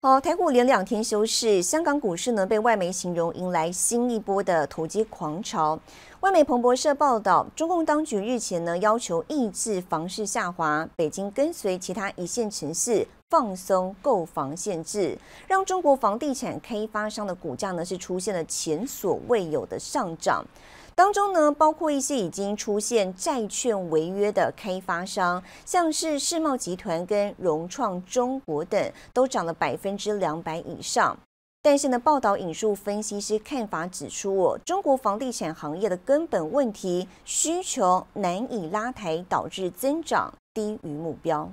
好，台股连两天休市，香港股市呢被外媒形容迎来新一波的投机狂潮。外媒彭博社报道，中共当局日前呢要求抑制房市下滑，北京跟随其他一线城市放松购房限制，让中国房地产开发商的股价呢是出现了前所未有的上涨。当中呢，包括一些已经出现债券违约的开发商，像是世贸集团跟融创中国等，都涨了百分之两百以上。但是呢，报道引述分析师看法指出，哦，中国房地产行业的根本问题，需求难以拉抬，导致增长低于目标。